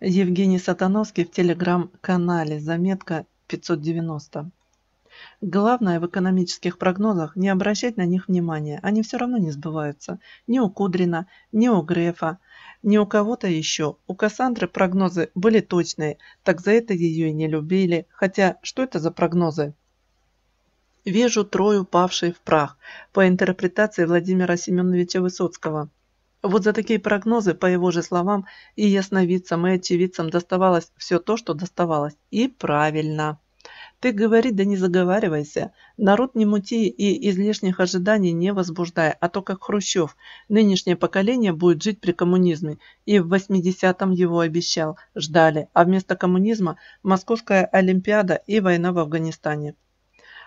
Евгений Сатановский в телеграм-канале. Заметка 590. Главное в экономических прогнозах не обращать на них внимания. Они все равно не сбываются. Ни у Кудрина, ни у Грефа, ни у кого-то еще. У Кассандры прогнозы были точные, так за это ее и не любили. Хотя, что это за прогнозы? Вижу трою, павшей в прах, по интерпретации Владимира Семеновича Высоцкого. Вот за такие прогнозы, по его же словам, и ясновидцам, и очевидцам доставалось все то, что доставалось. И правильно. Ты говори, да не заговаривайся. Народ не мути и излишних ожиданий не возбуждай, а то как Хрущев. Нынешнее поколение будет жить при коммунизме. И в 80-м его обещал, ждали. А вместо коммунизма Московская Олимпиада и война в Афганистане.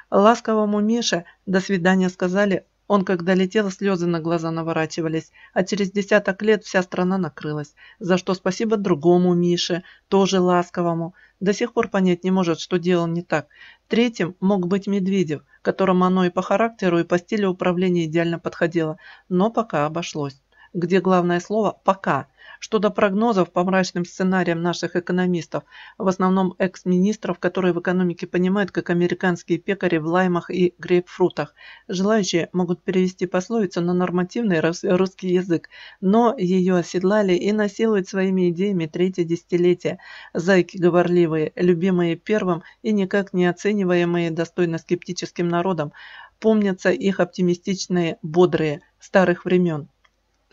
Ласковому Мише «до свидания» сказали он, когда летел, слезы на глаза наворачивались, а через десяток лет вся страна накрылась, за что спасибо другому Мише, тоже ласковому. До сих пор понять не может, что делал не так. Третьим мог быть Медведев, которому оно и по характеру, и по стилю управления идеально подходило, но пока обошлось где главное слово «пока». Что до прогнозов по мрачным сценариям наших экономистов, в основном экс-министров, которые в экономике понимают, как американские пекари в лаймах и грейпфрутах. Желающие могут перевести пословицу на нормативный русский язык, но ее оседлали и насилуют своими идеями третье десятилетие. Зайки говорливые, любимые первым и никак не оцениваемые достойно скептическим народом, помнятся их оптимистичные, бодрые, старых времен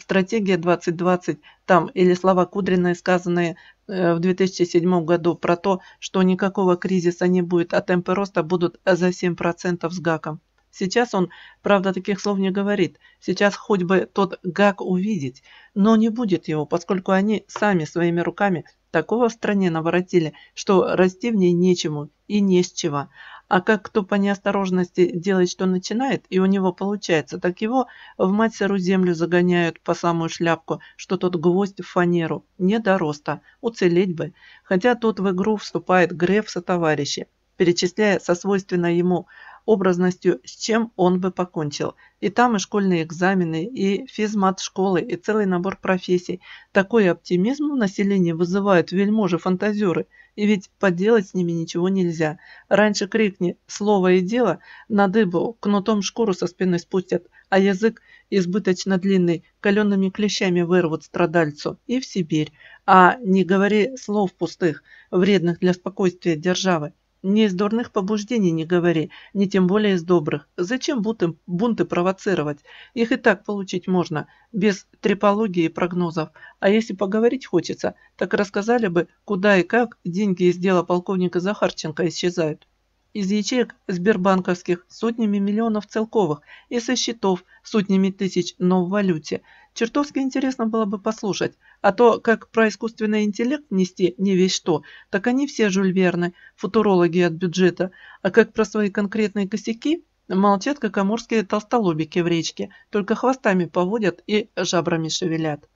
стратегия 2020 там или слова Кудрина, сказанные э, в 2007 году про то, что никакого кризиса не будет, а темпы роста будут за 7% с гаком. Сейчас он, правда, таких слов не говорит. Сейчас хоть бы тот гак увидеть, но не будет его, поскольку они сами своими руками такого в стране наворотили, что расти в ней нечему и не с чего. А как кто по неосторожности делает, что начинает, и у него получается, так его в мать сыру землю загоняют по самую шляпку, что тот гвоздь в фанеру. Не до роста. Уцелеть бы. Хотя тут в игру вступает Греф со товарищи, перечисляя со свойственной ему образностью, с чем он бы покончил. И там и школьные экзамены, и физмат школы, и целый набор профессий. Такой оптимизм в населении вызывают вельможи-фантазеры – и ведь поделать с ними ничего нельзя. Раньше крикни «слово и дело» на дыбу, кнутом шкуру со спины спустят, а язык избыточно длинный, калеными клещами вырвут страдальцу и в Сибирь. А не говори слов пустых, вредных для спокойствия державы. Не из дурных побуждений не говори, не тем более из добрых. Зачем бунты, бунты провоцировать? Их и так получить можно, без трепологии и прогнозов. А если поговорить хочется, так рассказали бы, куда и как деньги из дела полковника Захарченко исчезают. Из ячеек Сбербанковских сотнями миллионов целковых и со счетов сотнями тысяч, но в валюте. Чертовски интересно было бы послушать, а то, как про искусственный интеллект нести не весь что, так они все жульверны, футурологи от бюджета, а как про свои конкретные косяки молчат, как амурские толстолобики в речке, только хвостами поводят и жабрами шевелят.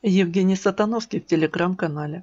Евгений Сатановский в телеграм-канале.